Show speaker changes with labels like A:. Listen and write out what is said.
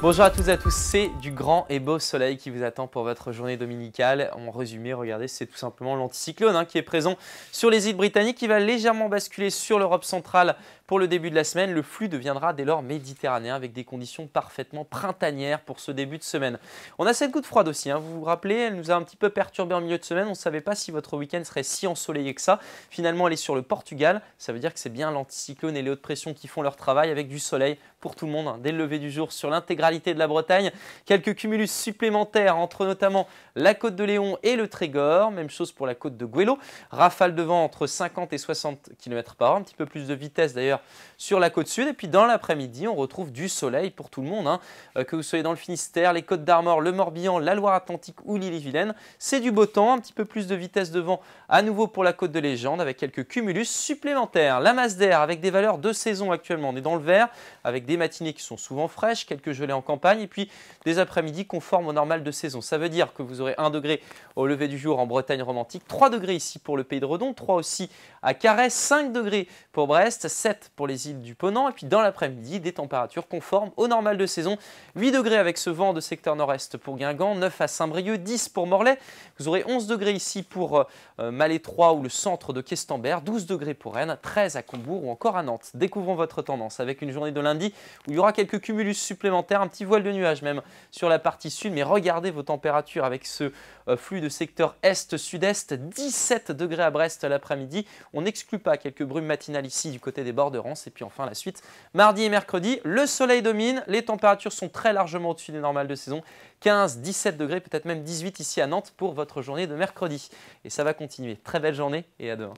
A: Bonjour à tous et à tous, c'est du grand et beau soleil qui vous attend pour votre journée dominicale. En résumé, regardez, c'est tout simplement l'anticyclone hein, qui est présent sur les îles britanniques, qui va légèrement basculer sur l'Europe centrale pour le début de la semaine, le flux deviendra dès lors méditerranéen avec des conditions parfaitement printanières pour ce début de semaine. On a cette goutte froide aussi, hein. vous vous rappelez, elle nous a un petit peu perturbé en milieu de semaine, on ne savait pas si votre week-end serait si ensoleillé que ça. Finalement, elle est sur le Portugal, ça veut dire que c'est bien l'anticyclone et les hautes pressions qui font leur travail avec du soleil pour tout le monde hein. dès le lever du jour sur l'intégralité de la Bretagne. Quelques cumulus supplémentaires entre notamment la côte de Léon et le Trégor, même chose pour la côte de Guélo. Rafale de vent entre 50 et 60 km par heure, un petit peu plus de vitesse d'ailleurs sur la côte sud. Et puis dans l'après-midi, on retrouve du soleil pour tout le monde, hein. euh, que vous soyez dans le Finistère, les Côtes d'Armor, le Morbihan, la Loire-Atlantique ou lille et vilaine C'est du beau temps, un petit peu plus de vitesse de vent à nouveau pour la côte de légende avec quelques cumulus supplémentaires. La masse d'air avec des valeurs de saison actuellement. On est dans le vert avec des matinées qui sont souvent fraîches, quelques gelées en campagne et puis des après-midi conformes au normal de saison. Ça veut dire que vous aurez 1 degré au lever du jour en Bretagne romantique, 3 degrés ici pour le Pays de Redon, 3 aussi à Carhaix, 5 degrés pour Brest, 7 pour les îles du Ponant. Et puis dans l'après-midi, des températures conformes au normal de saison. 8 degrés avec ce vent de secteur nord-est pour Guingamp, 9 à Saint-Brieuc, 10 pour Morlaix. Vous aurez 11 degrés ici pour euh, Malétroit ou le centre de Questembert, 12 degrés pour Rennes, 13 à Combourg ou encore à Nantes. Découvrons votre tendance avec une journée de lundi où il y aura quelques cumulus supplémentaires, un petit voile de nuages même sur la partie sud. Mais regardez vos températures avec ce euh, flux de secteur est-sud-est, 17 degrés à Brest l'après-midi. On n'exclut pas quelques brumes matinales ici du côté des bords et puis enfin, la suite, mardi et mercredi, le soleil domine. Les températures sont très largement au-dessus des normales de saison. 15, 17 degrés, peut-être même 18 ici à Nantes pour votre journée de mercredi. Et ça va continuer. Très belle journée et à demain.